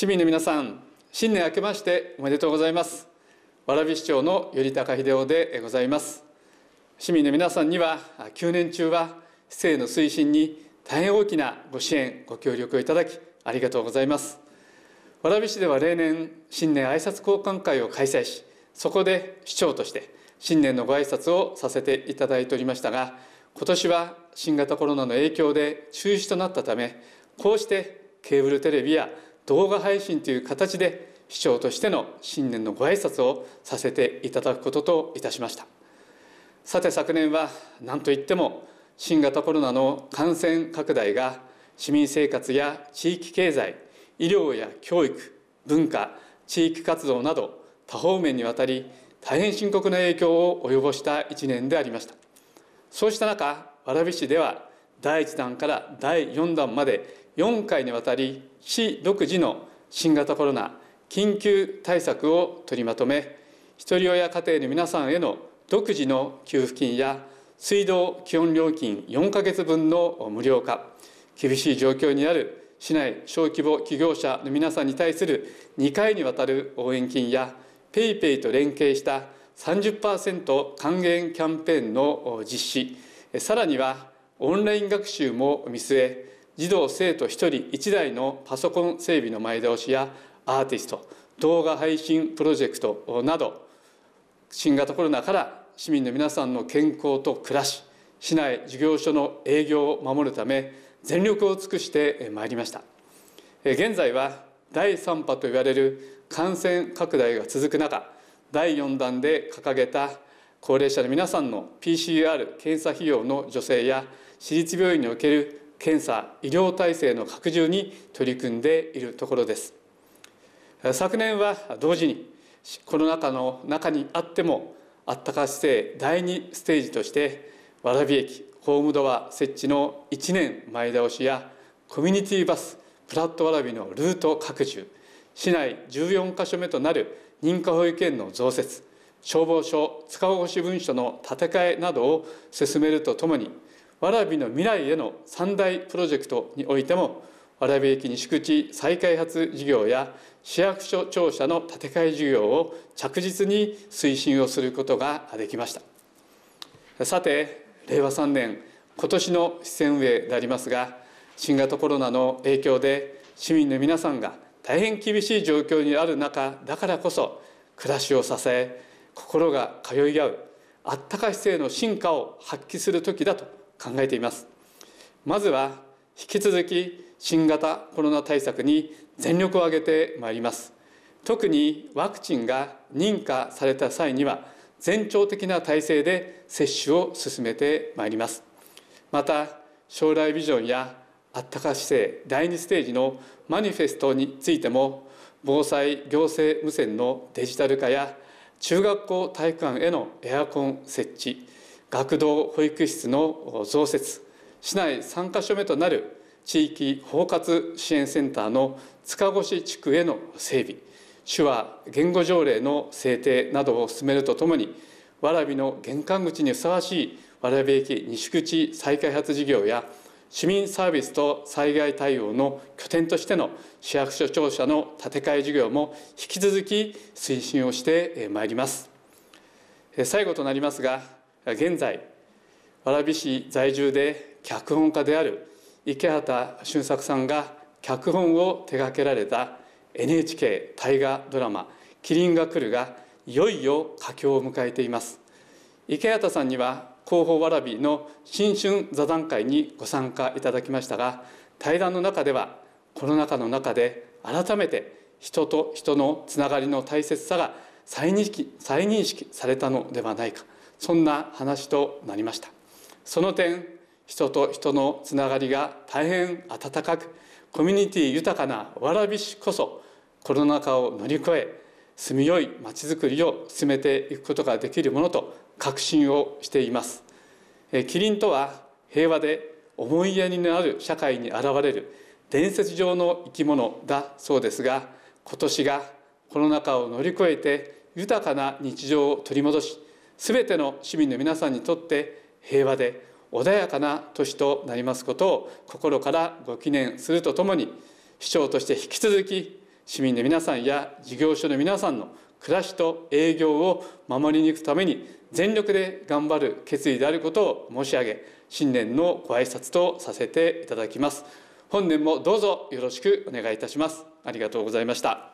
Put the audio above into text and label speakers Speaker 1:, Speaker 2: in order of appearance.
Speaker 1: 市民の皆さん新年明けましておめでとうございます蕨市長の頼高秀夫でございます市民の皆さんには9年中は市政の推進に大変大きなご支援ご協力をいただきありがとうございます蕨市では例年新年挨拶交換会を開催しそこで市長として新年のご挨拶をさせていただいておりましたが今年は新型コロナの影響で中止となったためこうしてケーブルテレビや動画配信という形で市長としての新年のご挨拶をさせていただくことといたしましたさて昨年は何といっても新型コロナの感染拡大が市民生活や地域経済医療や教育文化地域活動など多方面にわたり大変深刻な影響を及ぼした1年でありましたそうした中蕨市では第1弾から第4弾まで4回にわたり市独自の新型コロナ緊急対策を取りまとめひとり親家庭の皆さんへの独自の給付金や水道基本料金4か月分の無料化厳しい状況にある市内小規模企業者の皆さんに対する2回にわたる応援金や PayPay と連携した30%還元キャンペーンの実施さらにはオンライン学習も見据え児童生徒1人1台のパソコン整備の前倒しやアーティスト動画配信プロジェクトなど新型コロナから市民の皆さんの健康と暮らし市内事業所の営業を守るため全力を尽くしてまいりました現在は第3波といわれる感染拡大が続く中第4弾で掲げた高齢者の皆さんの PCR 検査費用の助成や私立病院における検査医療体制の拡充に取り組んでいるところです昨年は同時にコロナ禍の中にあってもあったか姿勢第2ステージとして蕨駅ホームドア設置の1年前倒しやコミュニティバスプラットわらびのルート拡充市内14か所目となる認可保育園の増設消防署塚越文書の建て替えなどを進めるとともにわらびの未来への三大プロジェクトにおいてもわらび駅西口再開発事業や市役所庁舎の建て替え事業を着実に推進をすることができましたさて令和3年今年の施政運営でありますが新型コロナの影響で市民の皆さんが大変厳しい状況にある中だからこそ暮らしを支え心が通い合うあったか姿勢の進化を発揮する時だと考えていますまずは引き続き新型コロナ対策に全力を挙げてまいります特にワクチンが認可された際には全庁的な体制で接種を進めてまいりますまた将来ビジョンやあったか姿勢第2ステージのマニフェストについても防災行政無線のデジタル化や中学校体育館へのエアコン設置学童保育室の増設市内3か所目となる地域包括支援センターの塚越地区への整備手話言語条例の制定などを進めるとともに蕨の玄関口にふさわしい蕨駅西口再開発事業や市民サービスと災害対応の拠点としての市役所庁舎の建て替え事業も引き続き推進をしてまいります最後となりますが現在蕨市在住で脚本家である池畑俊作さんが脚本を手掛けられた NHK 大河ドラマ「麒麟が来る」がいよいよ佳境を迎えています池畑さんには広報蕨の新春座談会にご参加いただきましたが対談の中ではコロナ禍の中で改めて人と人のつながりの大切さが再認識再認識されたのではないかそんな話となりましたその点人と人のつながりが大変温かくコミュニティ豊かな蕨市こそコロナ禍を乗り越え住みよいまちづくりを進めていくことができるものと確信をしていますキリンとは平和で思いやりのある社会に現れる伝説上の生き物だそうですが今年がコロナ禍を乗り越えて豊かな日常を取り戻しすべての市民の皆さんにとって平和で穏やかな年となりますことを心からご祈念するとともに市長として引き続き市民の皆さんや事業所の皆さんの暮らしと営業を守りに行くために全力で頑張る決意であることを申し上げ新年のご挨拶とさせていただきます本年もどうぞよろしくお願いいたしますありがとうございました